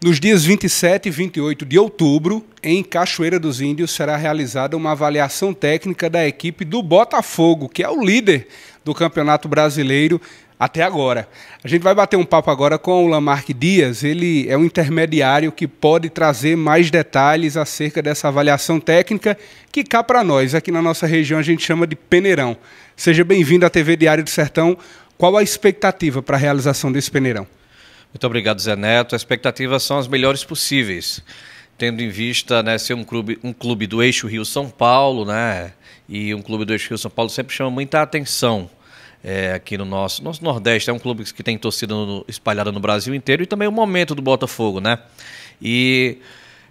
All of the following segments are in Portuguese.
Nos dias 27 e 28 de outubro, em Cachoeira dos Índios, será realizada uma avaliação técnica da equipe do Botafogo, que é o líder do Campeonato Brasileiro até agora. A gente vai bater um papo agora com o Lamarck Dias, ele é um intermediário que pode trazer mais detalhes acerca dessa avaliação técnica que cá para nós, aqui na nossa região, a gente chama de peneirão. Seja bem-vindo à TV Diário do Sertão. Qual a expectativa para a realização desse peneirão? Muito obrigado, Zé Neto. As expectativas são as melhores possíveis, tendo em vista né, ser um clube, um clube do eixo Rio-São Paulo, né? E um clube do eixo Rio-São Paulo sempre chama muita atenção. É, aqui no nosso, nosso Nordeste. É um clube que tem torcida no, espalhada no Brasil inteiro e também o momento do Botafogo, né? E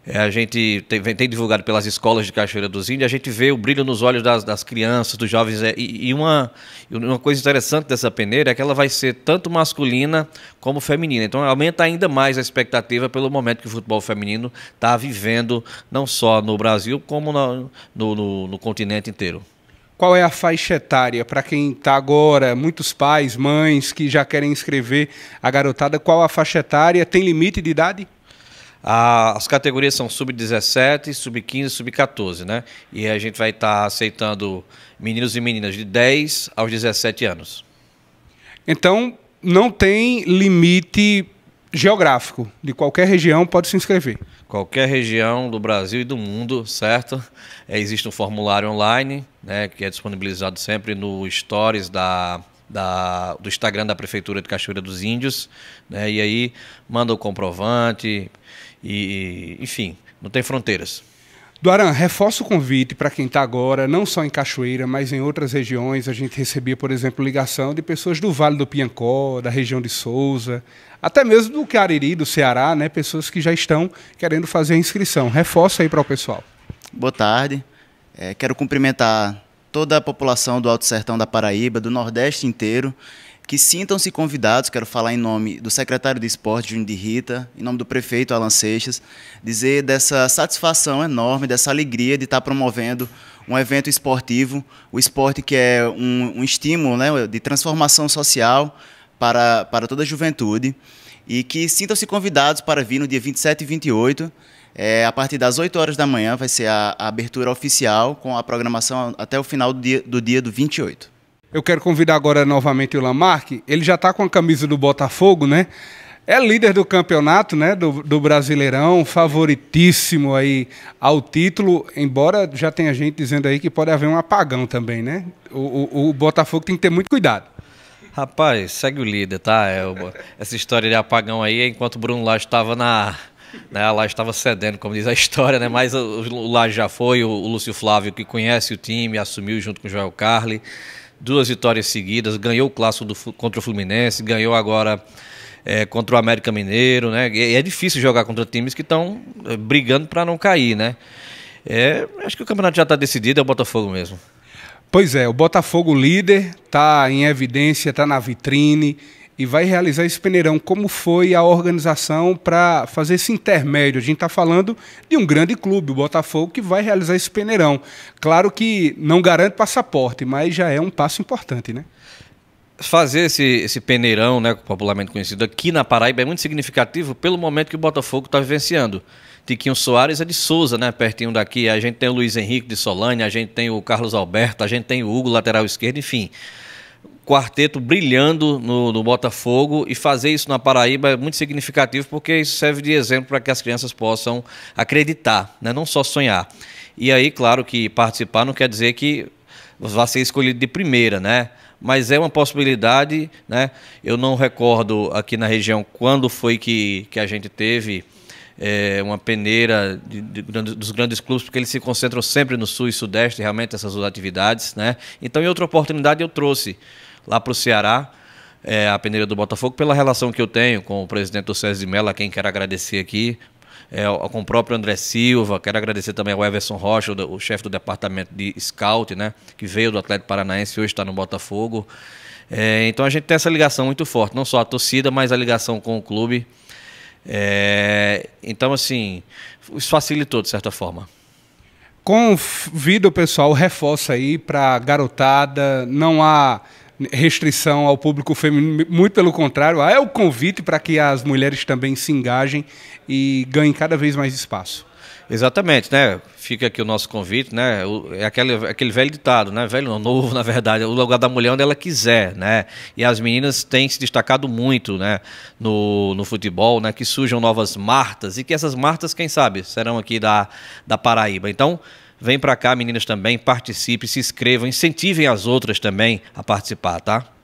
é, a gente tem, tem, divulgado pelas escolas de Cachoeira dos Índios, a gente vê o brilho nos olhos das, das crianças, dos jovens. É, e, e uma, uma coisa interessante dessa peneira é que ela vai ser tanto masculina como feminina. Então aumenta ainda mais a expectativa pelo momento que o futebol feminino está vivendo, não só no Brasil, como no, no, no, no continente inteiro qual é a faixa etária para quem está agora? Muitos pais, mães que já querem inscrever a garotada, qual a faixa etária? Tem limite de idade? as categorias são sub-17, sub-15, sub-14, né? E a gente vai estar tá aceitando meninos e meninas de 10 aos 17 anos. Então, não tem limite geográfico. De qualquer região pode se inscrever. Qualquer região do Brasil e do mundo, certo? É, existe um formulário online, né, que é disponibilizado sempre no Stories da da, do Instagram da Prefeitura de Cachoeira dos Índios, né? E aí manda o comprovante e, enfim, não tem fronteiras. Duaran, reforça o convite para quem está agora, não só em Cachoeira, mas em outras regiões. A gente recebia, por exemplo, ligação de pessoas do Vale do Piancó, da região de Souza, até mesmo do Cariri, do Ceará, né? pessoas que já estão querendo fazer a inscrição. Reforça aí para o pessoal. Boa tarde. É, quero cumprimentar toda a população do Alto Sertão da Paraíba, do Nordeste inteiro, que sintam-se convidados, quero falar em nome do secretário de esporte, Júnior de Rita, em nome do prefeito, Alan Seixas, dizer dessa satisfação enorme, dessa alegria de estar promovendo um evento esportivo, o esporte que é um, um estímulo né, de transformação social para, para toda a juventude, e que sintam-se convidados para vir no dia 27 e 28, é, a partir das 8 horas da manhã vai ser a, a abertura oficial com a programação até o final do dia do, dia do 28. Eu quero convidar agora novamente o Lamarck. Ele já está com a camisa do Botafogo, né? É líder do campeonato, né? Do, do, Brasileirão, favoritíssimo aí ao título, embora já tenha gente dizendo aí que pode haver um apagão também, né? O, o, o Botafogo tem que ter muito cuidado. Rapaz, segue o líder, tá? É, essa história de apagão aí, enquanto o Bruno lá estava na, né? A laje estava cedendo, como diz a história, né? mas o, o laje já foi, o, o Lúcio Flávio, que conhece o time, assumiu junto com o Joel Carli. Duas vitórias seguidas, ganhou o clássico do, contra o Fluminense, ganhou agora é, contra o América Mineiro, né? E é difícil jogar contra times que estão é, brigando para não cair, né? É, acho que o campeonato já está decidido, é o Botafogo mesmo. Pois é, o Botafogo líder está em evidência, está na vitrine, e vai realizar esse peneirão. Como foi a organização para fazer esse intermédio? A gente está falando de um grande clube, o Botafogo, que vai realizar esse peneirão. Claro que não garante passaporte, mas já é um passo importante, né? Fazer esse, esse peneirão, né, popularmente conhecido aqui na Paraíba, é muito significativo pelo momento que o Botafogo está vivenciando. Tiquinho Soares é de Souza, né? Pertinho daqui. A gente tem o Luiz Henrique de Solane, a gente tem o Carlos Alberto, a gente tem o Hugo, lateral esquerdo, enfim quarteto brilhando no, no, Botafogo e fazer isso na Paraíba é muito significativo porque isso serve de exemplo para que as crianças possam acreditar, né? não só sonhar. E aí, claro que participar não quer dizer que vá ser escolhido de primeira, né? Mas é uma possibilidade, né? Eu não recordo aqui na região quando foi que, que a gente teve é uma peneira de, de, dos grandes clubes, porque eles se concentram sempre no sul e sudeste, realmente, essas atividades. Né? Então, em outra oportunidade, eu trouxe lá para o Ceará, é, a peneira do Botafogo, pela relação que eu tenho com o presidente do César de Mello, a quem quero agradecer aqui, é, com o próprio André Silva, quero agradecer também ao Everson Rocha, o, o chefe do departamento de scout, né, que veio do Atlético Paranaense e hoje está no Botafogo. É, então a gente tem essa ligação muito forte, não só a torcida, mas a ligação com o clube. É, então, assim, isso facilitou de certa forma. Convido o pessoal, reforça aí para garotada, não há restrição ao público feminino, muito pelo contrário, é o convite para que as mulheres também se engajem e ganhem cada vez mais espaço. Exatamente, né? Fica aqui o nosso convite, né? É aquele, aquele velho ditado, né? Velho não, novo, na verdade, o lugar da mulher onde ela quiser, né? E as meninas têm se destacado muito, né? No, no futebol, né? Que surjam novas martas e que essas martas, quem sabe, serão aqui da, da Paraíba. Então, Vem para cá, meninas, também. Participe, se inscrevam, incentivem as outras também a participar, tá?